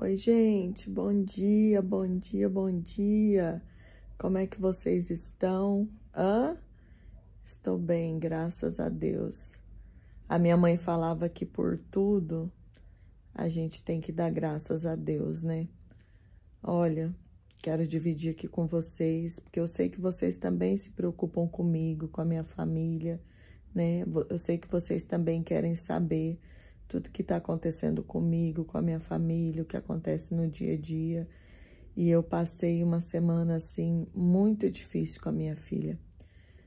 Oi, gente, bom dia, bom dia, bom dia. Como é que vocês estão? Hã? Estou bem, graças a Deus. A minha mãe falava que por tudo a gente tem que dar graças a Deus, né? Olha, quero dividir aqui com vocês, porque eu sei que vocês também se preocupam comigo, com a minha família, né? Eu sei que vocês também querem saber tudo que está acontecendo comigo, com a minha família, o que acontece no dia a dia. E eu passei uma semana assim muito difícil com a minha filha.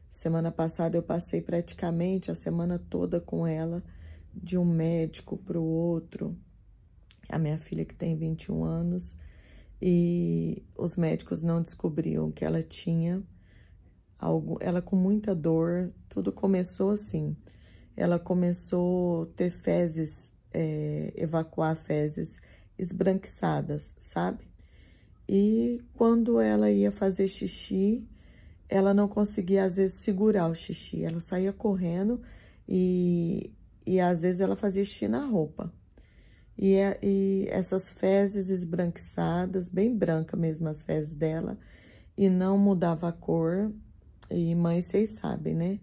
Semana passada eu passei praticamente a semana toda com ela, de um médico para o outro. A minha filha que tem 21 anos e os médicos não descobriam que ela tinha algo, ela com muita dor. Tudo começou assim ela começou a ter fezes, é, evacuar fezes esbranquiçadas, sabe? E quando ela ia fazer xixi, ela não conseguia, às vezes, segurar o xixi. Ela saía correndo e, e às vezes, ela fazia xixi na roupa. E, é, e essas fezes esbranquiçadas, bem branca mesmo as fezes dela, e não mudava a cor. E mãe, vocês sabem, né?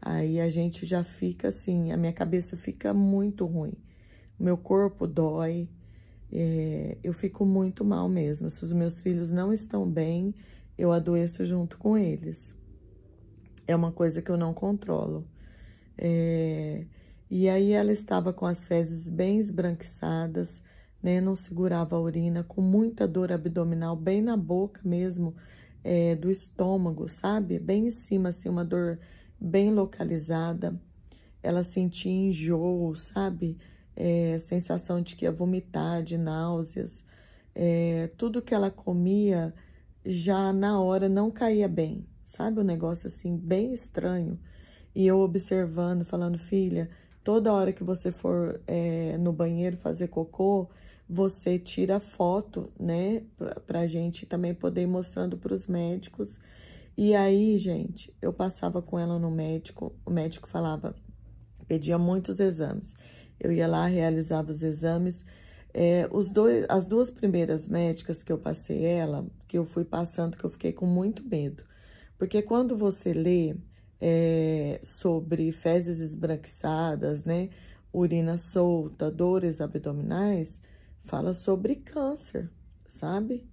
Aí a gente já fica assim, a minha cabeça fica muito ruim. Meu corpo dói, é, eu fico muito mal mesmo. Se os meus filhos não estão bem, eu adoeço junto com eles. É uma coisa que eu não controlo. É, e aí ela estava com as fezes bem esbranquiçadas, né? Não segurava a urina, com muita dor abdominal, bem na boca mesmo, é, do estômago, sabe? Bem em cima, assim, uma dor bem localizada. Ela sentia enjoo, sabe? É, sensação de que ia vomitar, de náuseas. É, tudo que ela comia já na hora não caía bem, sabe? Um negócio assim bem estranho. E eu observando, falando, filha, toda hora que você for é, no banheiro fazer cocô, você tira foto, né? Pra, pra gente também poder ir mostrando para os médicos e aí, gente, eu passava com ela no médico, o médico falava, pedia muitos exames. Eu ia lá, realizava os exames. É, os dois, as duas primeiras médicas que eu passei ela, que eu fui passando, que eu fiquei com muito medo. Porque quando você lê é, sobre fezes esbranquiçadas, né, urina solta, dores abdominais, fala sobre câncer, sabe?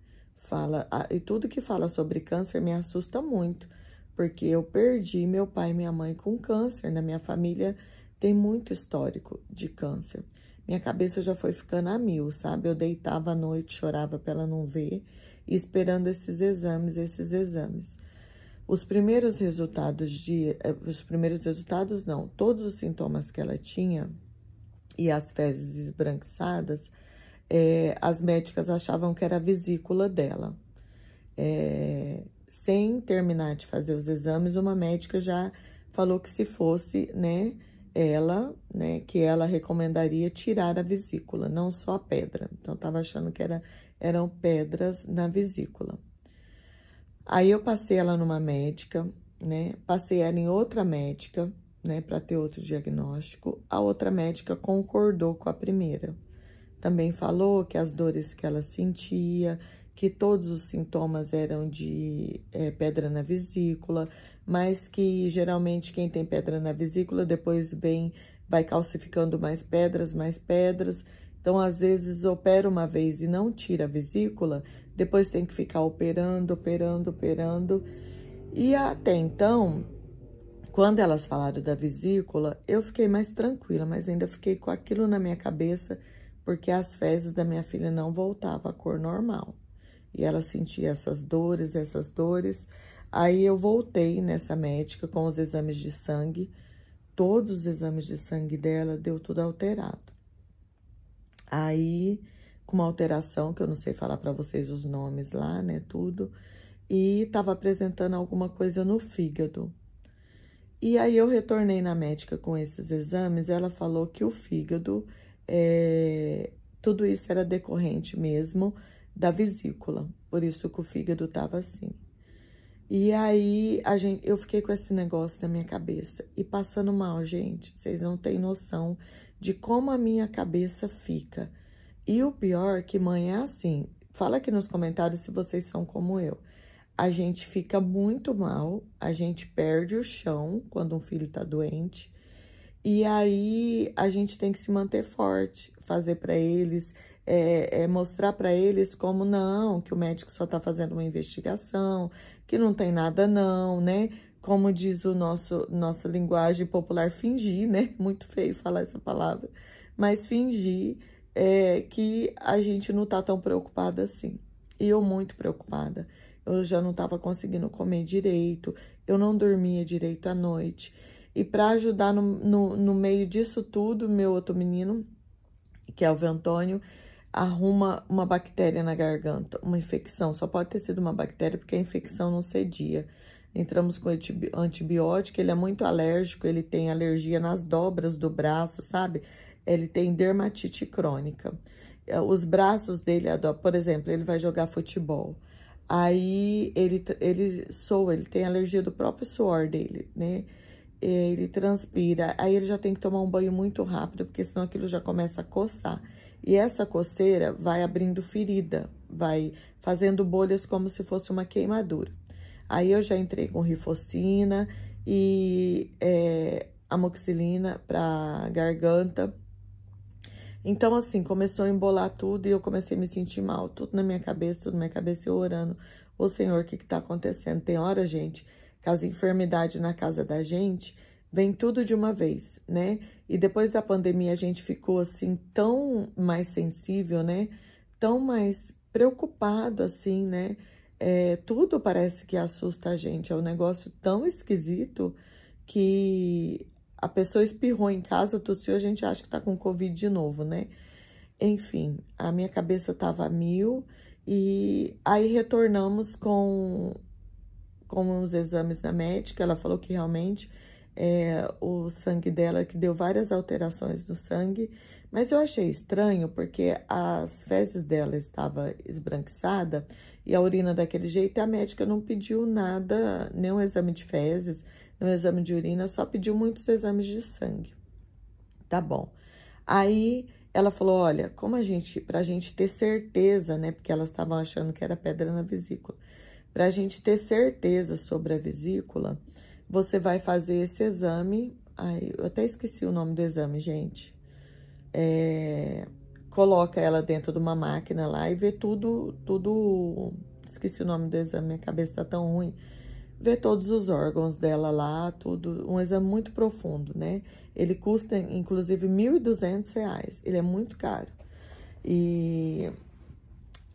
fala, e tudo que fala sobre câncer me assusta muito, porque eu perdi meu pai e minha mãe com câncer. Na minha família tem muito histórico de câncer. Minha cabeça já foi ficando a mil, sabe? Eu deitava à noite, chorava para ela não ver, esperando esses exames, esses exames. Os primeiros resultados de. Eh, os primeiros resultados, não. Todos os sintomas que ela tinha e as fezes esbranquiçadas é, as médicas achavam que era a vesícula dela. É, sem terminar de fazer os exames, uma médica já falou que se fosse, né, ela, né, que ela recomendaria tirar a vesícula, não só a pedra. Então, estava achando que era, eram pedras na vesícula. Aí eu passei ela numa médica, né, passei ela em outra médica, né, para ter outro diagnóstico. A outra médica concordou com a primeira. Também falou que as dores que ela sentia, que todos os sintomas eram de é, pedra na vesícula, mas que geralmente quem tem pedra na vesícula depois vem, vai calcificando mais pedras, mais pedras. Então, às vezes, opera uma vez e não tira a vesícula, depois tem que ficar operando, operando, operando. E até então, quando elas falaram da vesícula, eu fiquei mais tranquila, mas ainda fiquei com aquilo na minha cabeça porque as fezes da minha filha não voltavam à cor normal. E ela sentia essas dores, essas dores. Aí eu voltei nessa médica com os exames de sangue. Todos os exames de sangue dela deu tudo alterado. Aí, com uma alteração que eu não sei falar para vocês os nomes lá, né, tudo. E estava apresentando alguma coisa no fígado. E aí eu retornei na médica com esses exames, ela falou que o fígado é, tudo isso era decorrente mesmo da vesícula, por isso que o fígado estava assim. E aí a gente, eu fiquei com esse negócio na minha cabeça e passando mal, gente, vocês não têm noção de como a minha cabeça fica. E o pior é que mãe é assim. Fala aqui nos comentários se vocês são como eu. A gente fica muito mal, a gente perde o chão quando um filho tá doente. E aí a gente tem que se manter forte, fazer para eles, é, é mostrar para eles como não, que o médico só está fazendo uma investigação, que não tem nada não, né? Como diz o nosso nossa linguagem popular, fingir, né? Muito feio falar essa palavra, mas fingir é, que a gente não está tão preocupada assim. E eu muito preocupada. Eu já não estava conseguindo comer direito, eu não dormia direito à noite. E para ajudar no, no, no, meio disso tudo, meu outro menino, que é o Ventônio, arruma uma bactéria na garganta, uma infecção. Só pode ter sido uma bactéria porque a infecção não cedia. Entramos com antibiótico, ele é muito alérgico, ele tem alergia nas dobras do braço, sabe? Ele tem dermatite crônica. É, os braços dele, por exemplo, ele vai jogar futebol. Aí ele, ele soa, ele tem alergia do próprio suor dele, né? ele transpira, aí ele já tem que tomar um banho muito rápido, porque senão aquilo já começa a coçar. E essa coceira vai abrindo ferida, vai fazendo bolhas como se fosse uma queimadura. Aí eu já entrei com rifocina e é, amoxilina para garganta. Então, assim, começou a embolar tudo e eu comecei a me sentir mal. Tudo na minha cabeça, tudo na minha cabeça, eu orando. Ô, Senhor, o que que tá acontecendo? Tem hora, gente, as enfermidades na casa da gente, vem tudo de uma vez, né? E depois da pandemia a gente ficou assim tão mais sensível, né? Tão mais preocupado assim, né? É, tudo parece que assusta a gente. É um negócio tão esquisito que a pessoa espirrou em casa, tossiu, a gente acha que tá com Covid de novo, né? Enfim, a minha cabeça tava a mil e aí retornamos com com os exames da médica, ela falou que realmente é, o sangue dela, que deu várias alterações no sangue, mas eu achei estranho porque as fezes dela estava esbranquiçada e a urina daquele jeito, e a médica não pediu nada, nenhum exame de fezes, nenhum exame de urina, só pediu muitos exames de sangue. Tá bom. Aí ela falou: olha, como a gente, pra gente ter certeza, né? Porque elas estavam achando que era pedra na vesícula. Para a gente ter certeza sobre a vesícula, você vai fazer esse exame. Ai, eu até esqueci o nome do exame, gente. É, coloca ela dentro de uma máquina lá e vê tudo, tudo. Esqueci o nome do exame, minha cabeça tá tão ruim. Vê todos os órgãos dela lá, tudo. Um exame muito profundo, né? Ele custa, inclusive, R$ 1.200. Ele é muito caro. E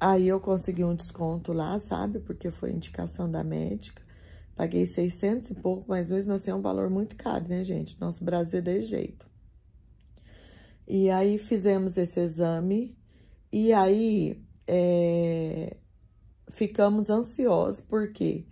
Aí eu consegui um desconto lá, sabe? Porque foi indicação da médica. Paguei 600 e pouco, mas mesmo assim é um valor muito caro, né, gente? Nosso Brasil é desse jeito. E aí fizemos esse exame. E aí é, ficamos ansiosos, porque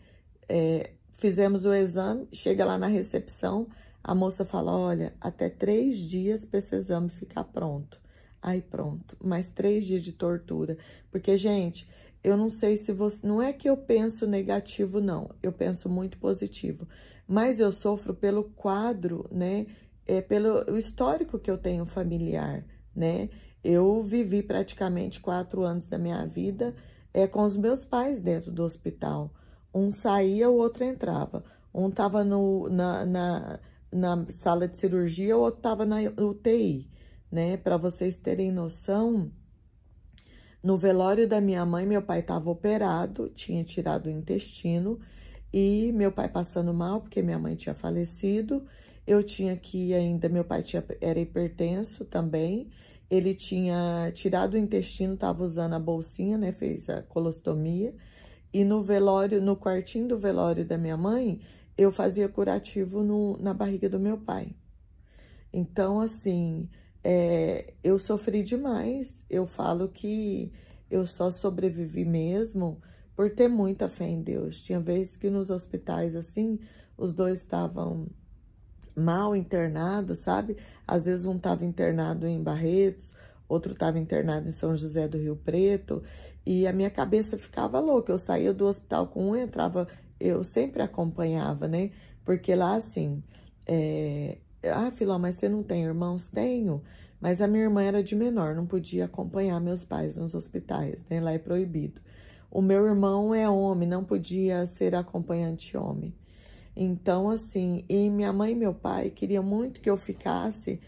é, fizemos o exame, chega lá na recepção, a moça fala, olha, até três dias para esse exame ficar pronto. Aí pronto, mais três dias de tortura. Porque, gente, eu não sei se você. Não é que eu penso negativo, não. Eu penso muito positivo. Mas eu sofro pelo quadro, né? É pelo histórico que eu tenho familiar, né? Eu vivi praticamente quatro anos da minha vida é, com os meus pais dentro do hospital. Um saía, o outro entrava. Um estava na, na, na sala de cirurgia, o outro estava na UTI né? Para vocês terem noção, no velório da minha mãe, meu pai estava operado, tinha tirado o intestino e meu pai passando mal porque minha mãe tinha falecido. Eu tinha que ir ainda, meu pai tinha, era hipertenso também. Ele tinha tirado o intestino, estava usando a bolsinha, né? Fez a colostomia. E no velório, no quartinho do velório da minha mãe, eu fazia curativo no, na barriga do meu pai. Então, assim, é, eu sofri demais. Eu falo que eu só sobrevivi mesmo por ter muita fé em Deus. Tinha vezes que nos hospitais, assim, os dois estavam mal internados, sabe? Às vezes um estava internado em Barretos, outro estava internado em São José do Rio Preto, e a minha cabeça ficava louca. Eu saía do hospital com um, entrava, eu sempre acompanhava, né? Porque lá, assim, é, ah, Filó, mas você não tem irmãos? Tenho. Mas a minha irmã era de menor, não podia acompanhar meus pais nos hospitais, né? Lá é proibido. O meu irmão é homem, não podia ser acompanhante homem. Então, assim, e minha mãe e meu pai queriam muito que eu ficasse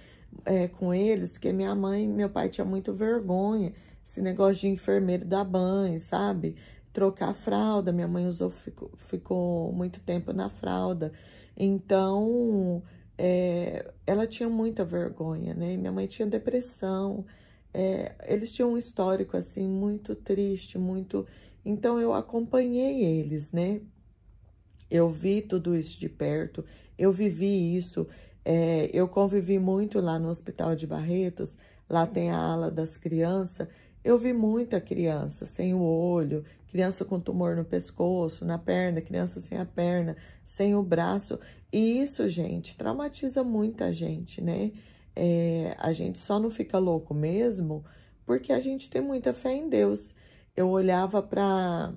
é, com eles, porque minha mãe e meu pai tinha muito vergonha, esse negócio de enfermeiro dar banho, sabe? Trocar fralda, minha mãe usou, ficou, ficou muito tempo na fralda. Então, é, ela tinha muita vergonha, né? Minha mãe tinha depressão, é, eles tinham um histórico assim muito triste, muito. Então eu acompanhei eles, né? Eu vi tudo isso de perto, eu vivi isso, é, eu convivi muito lá no Hospital de Barretos, lá tem a ala das crianças. Eu vi muita criança sem o olho, criança com tumor no pescoço, na perna, criança sem a perna, sem o braço. E isso, gente, traumatiza muita gente, né? É, a gente só não fica louco mesmo porque a gente tem muita fé em Deus. Eu olhava para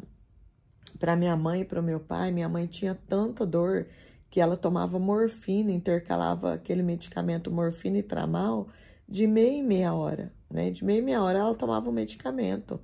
para minha mãe e para o meu pai, minha mãe tinha tanta dor que ela tomava morfina, intercalava aquele medicamento morfina e tramal de meia e meia hora, né? De meia e meia hora ela tomava o um medicamento.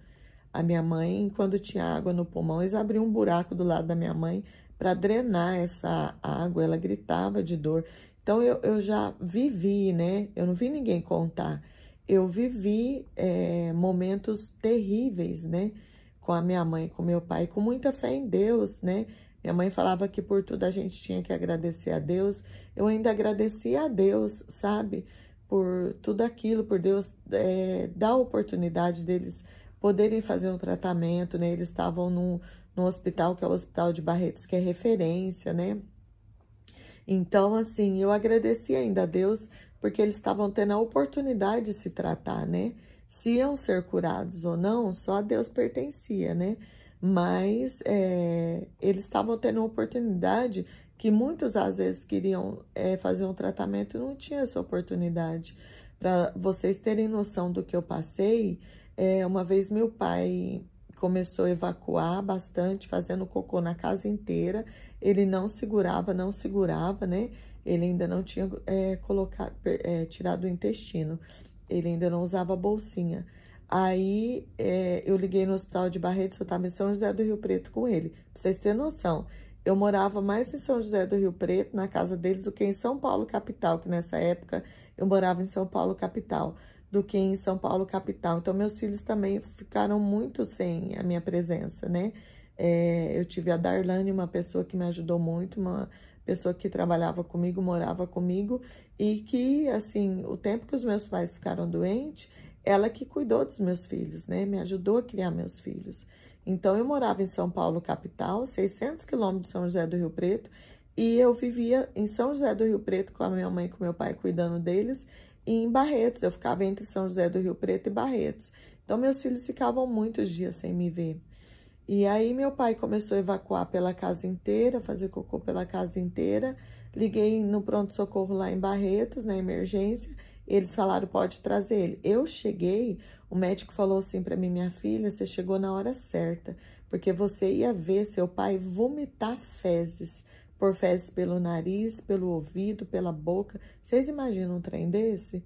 A minha mãe, quando tinha água no pulmão, eles abriam um buraco do lado da minha mãe para drenar essa água, ela gritava de dor. Então, eu, eu já vivi, né? Eu não vi ninguém contar. Eu vivi é, momentos terríveis, né? Com a minha mãe, com meu pai, com muita fé em Deus, né? Minha mãe falava que por tudo a gente tinha que agradecer a Deus. Eu ainda agradecia a Deus, sabe? Por tudo aquilo, por Deus é, dar a oportunidade deles poderem fazer um tratamento, né? Eles estavam num, num hospital que é o Hospital de Barretos, que é referência, né? Então, assim, eu agradeci ainda a Deus porque eles estavam tendo a oportunidade de se tratar, né? Se iam ser curados ou não, só a Deus pertencia, né? Mas é, eles estavam tendo a oportunidade que muitos às vezes queriam é, fazer um tratamento e não tinha essa oportunidade. Para vocês terem noção do que eu passei, é, uma vez meu pai começou a evacuar bastante, fazendo cocô na casa inteira. Ele não segurava, não segurava, né? Ele ainda não tinha é, colocado, é, tirado o intestino. Ele ainda não usava bolsinha. Aí é, eu liguei no hospital de Barretos, eu estava em São José do Rio Preto com ele. Pra vocês terem noção, eu morava mais em São José do Rio Preto, na casa deles, do que em São Paulo, capital, que nessa época eu morava em São Paulo, capital do que em São Paulo capital. Então, meus filhos também ficaram muito sem a minha presença, né? É, eu tive a Darlane, uma pessoa que me ajudou muito, uma pessoa que trabalhava comigo, morava comigo, e que, assim, o tempo que os meus pais ficaram doentes, ela que cuidou dos meus filhos, né? Me ajudou a criar meus filhos. Então, eu morava em São Paulo, capital, 600 quilômetros de São José do Rio Preto, e eu vivia em São José do Rio Preto com a minha mãe e com meu pai cuidando deles, em Barretos. Eu ficava entre São José do Rio Preto e Barretos. Então, meus filhos ficavam muitos dias sem me ver. E aí, meu pai começou a evacuar pela casa inteira, fazer cocô pela casa inteira. Liguei no pronto-socorro lá em Barretos, na emergência. Eles falaram, pode trazer ele. Eu cheguei, o médico falou assim para mim, minha filha, você chegou na hora certa, porque você ia ver seu pai vomitar fezes por fezes pelo nariz, pelo ouvido, pela boca. Vocês imaginam um trem desse?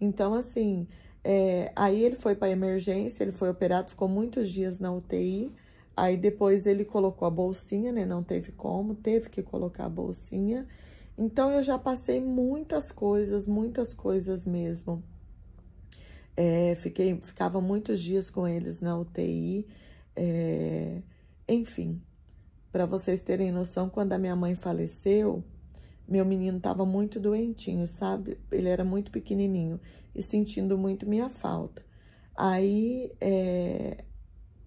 Então, assim, é, aí ele foi para emergência, ele foi operado, ficou muitos dias na UTI. Aí depois ele colocou a bolsinha, né? Não teve como, teve que colocar a bolsinha. Então eu já passei muitas coisas, muitas coisas mesmo. É, fiquei, ficava muitos dias com eles na UTI. É, enfim, para vocês terem noção, quando a minha mãe faleceu, meu menino estava muito doentinho, sabe? Ele era muito pequenininho e sentindo muito minha falta. Aí é,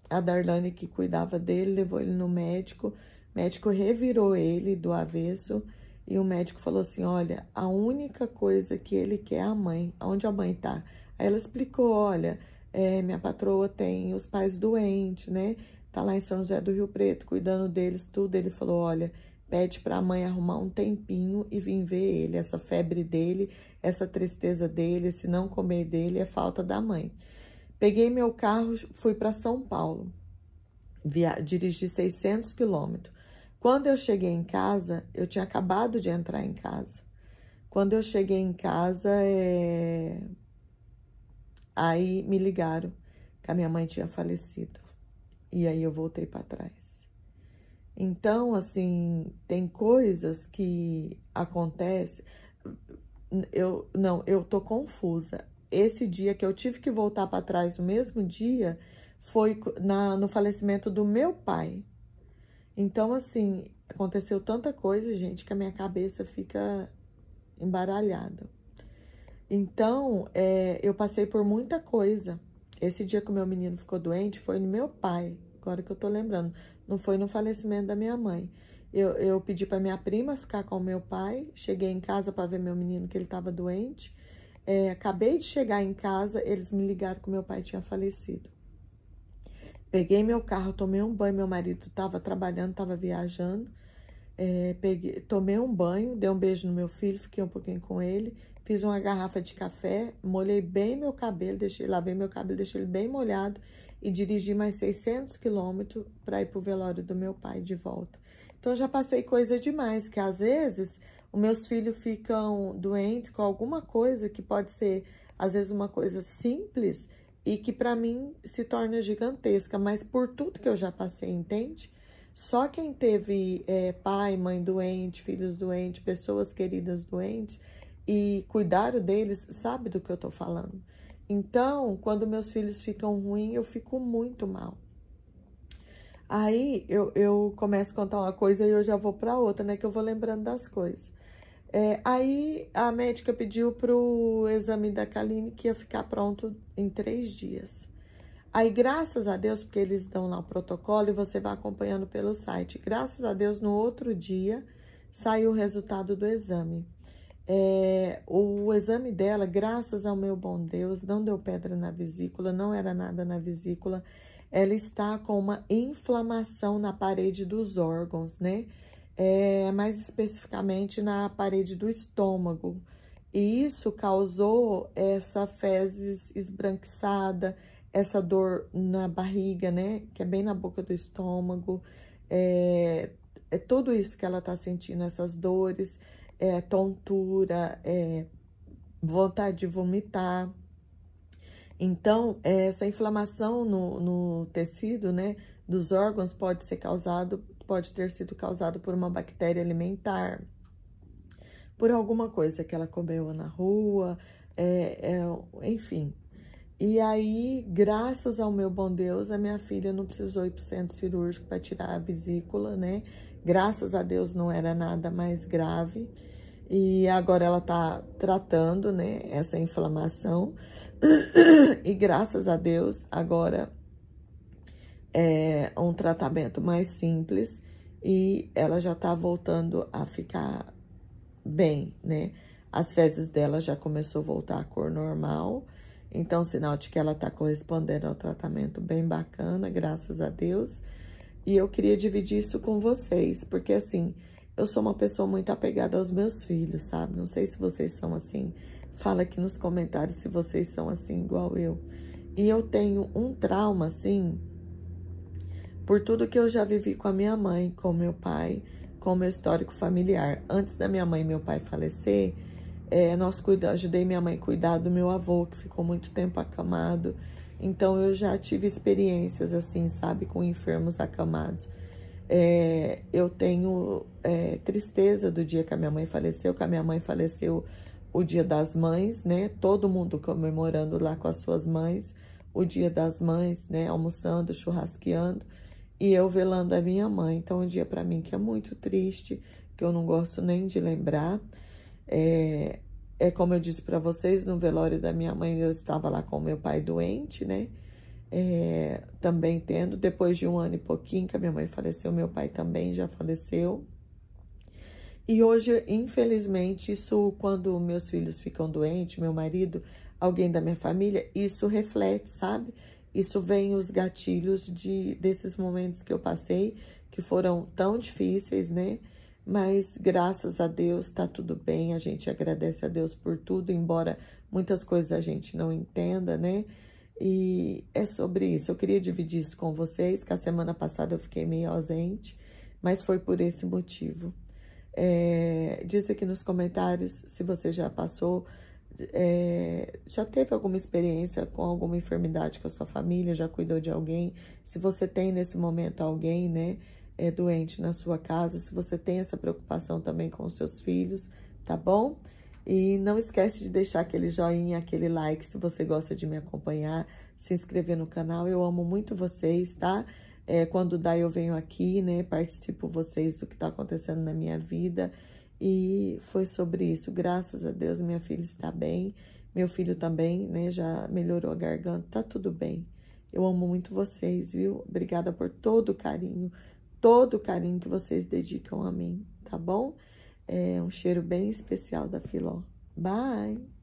a Darlane que cuidava dele levou ele no médico, o médico revirou ele do avesso e o médico falou assim: Olha, a única coisa que ele quer é a mãe, onde a mãe tá. Aí ela explicou: Olha, é, minha patroa tem os pais doentes, né? tá lá em São José do Rio Preto, cuidando deles, tudo. Ele falou: olha, pede para a mãe arrumar um tempinho e vir ver ele. Essa febre dele, essa tristeza dele, esse não comer dele é falta da mãe. Peguei meu carro, fui para São Paulo, Via... dirigi 600 quilômetros. Quando eu cheguei em casa, eu tinha acabado de entrar em casa. Quando eu cheguei em casa, é... aí me ligaram que a minha mãe tinha falecido. E aí eu voltei para trás. Então, assim, tem coisas que acontecem. Eu não, eu tô confusa. Esse dia que eu tive que voltar para trás no mesmo dia foi na, no falecimento do meu pai. Então, assim, aconteceu tanta coisa, gente, que a minha cabeça fica embaralhada. Então, é, eu passei por muita coisa. Esse dia que o meu menino ficou doente foi no meu pai, agora que eu tô lembrando. Não foi no falecimento da minha mãe. Eu, eu pedi para minha prima ficar com o meu pai, cheguei em casa para ver meu menino que ele estava doente. É, acabei de chegar em casa, eles me ligaram que o meu pai tinha falecido. Peguei meu carro, tomei um banho, meu marido estava trabalhando, estava viajando. É, peguei, tomei um banho, dei um beijo no meu filho, fiquei um pouquinho com ele Fiz uma garrafa de café, molhei bem meu cabelo, deixei, lavei meu cabelo, deixei ele bem molhado e dirigi mais 600 quilômetros para ir para o velório do meu pai de volta. Então, já passei coisa demais, que às vezes os meus filhos ficam doentes com alguma coisa que pode ser, às vezes, uma coisa simples e que para mim se torna gigantesca, mas por tudo que eu já passei, entende? Só quem teve é, pai, mãe doente, filhos doentes, pessoas queridas doentes, e cuidaram deles, sabe do que eu estou falando. Então, quando meus filhos ficam ruins, eu fico muito mal. Aí eu, eu começo a contar uma coisa e eu já vou para outra, né? Que eu vou lembrando das coisas. É, aí a médica pediu para o exame da Kaline que ia ficar pronto em três dias. Aí, graças a Deus, porque eles dão lá o protocolo e você vai acompanhando pelo site. Graças a Deus, no outro dia saiu o resultado do exame. É, o exame dela, graças ao meu bom Deus, não deu pedra na vesícula, não era nada na vesícula. Ela está com uma inflamação na parede dos órgãos, né? É, mais especificamente na parede do estômago. E isso causou essa fezes esbranquiçada, essa dor na barriga, né? Que é bem na boca do estômago. É, é tudo isso que ela está sentindo, essas dores é, tontura, é, vontade de vomitar. Então, é, essa inflamação no, no tecido, né, dos órgãos pode ser causado, pode ter sido causado por uma bactéria alimentar, por alguma coisa que ela comeu na rua, é, é, enfim. E aí, graças ao meu bom Deus, a minha filha não precisou ir para o centro cirúrgico para tirar a vesícula, né? Graças a Deus não era nada mais grave e agora ela está tratando né, essa inflamação. E graças a Deus, agora é um tratamento mais simples e ela já está voltando a ficar bem, né? As fezes dela já começou a voltar à cor normal, então sinal de que ela está correspondendo ao tratamento bem bacana, graças a Deus. E eu queria dividir isso com vocês, porque assim, eu sou uma pessoa muito apegada aos meus filhos, sabe? Não sei se vocês são assim. Fala aqui nos comentários se vocês são assim igual eu. E eu tenho um trauma assim por tudo que eu já vivi com a minha mãe, com meu pai, com meu histórico familiar. Antes da minha mãe e meu pai falecer, é, nós ajudei minha mãe a cuidar do meu avô, que ficou muito tempo acamado. Então, eu já tive experiências assim, sabe, com enfermos acamados. É, eu tenho é, tristeza do dia que a minha mãe faleceu, que a minha mãe faleceu o dia das mães, né? Todo mundo comemorando lá com as suas mães, o dia das mães, né? Almoçando, churrasqueando e eu velando a minha mãe. Então, é um dia para mim que é muito triste, que eu não gosto nem de lembrar. É, é como eu disse para vocês, no velório da minha mãe eu estava lá com meu pai doente, né? é, também tendo, depois de um ano e pouquinho que a minha mãe faleceu, meu pai também já faleceu. E hoje, infelizmente, isso quando meus filhos ficam doentes, meu marido, alguém da minha família, isso reflete, sabe? Isso vem os gatilhos de desses momentos que eu passei, que foram tão difíceis, né? Mas graças a Deus tá tudo bem, a gente agradece a Deus por tudo, embora muitas coisas a gente não entenda, né? E é sobre isso. Eu queria dividir isso com vocês, que a semana passada eu fiquei meio ausente, mas foi por esse motivo. É, diz aqui nos comentários se você já passou, é, já teve alguma experiência com alguma enfermidade com a sua família, já cuidou de alguém. Se você tem nesse momento alguém, né, é, doente na sua casa, se você tem essa preocupação também com os seus filhos, tá bom? E não esquece de deixar aquele joinha, aquele like se você gosta de me acompanhar, se inscrever no canal. Eu amo muito vocês, tá? É, quando dá eu venho aqui, né? Participo vocês do que tá acontecendo na minha vida. E foi sobre isso. Graças a Deus, minha filha está bem. Meu filho também, né? Já melhorou a garganta, tá tudo bem. Eu amo muito vocês, viu? Obrigada por todo o carinho, todo o carinho que vocês dedicam a mim, tá bom? É um cheiro bem especial da Filó. Bye!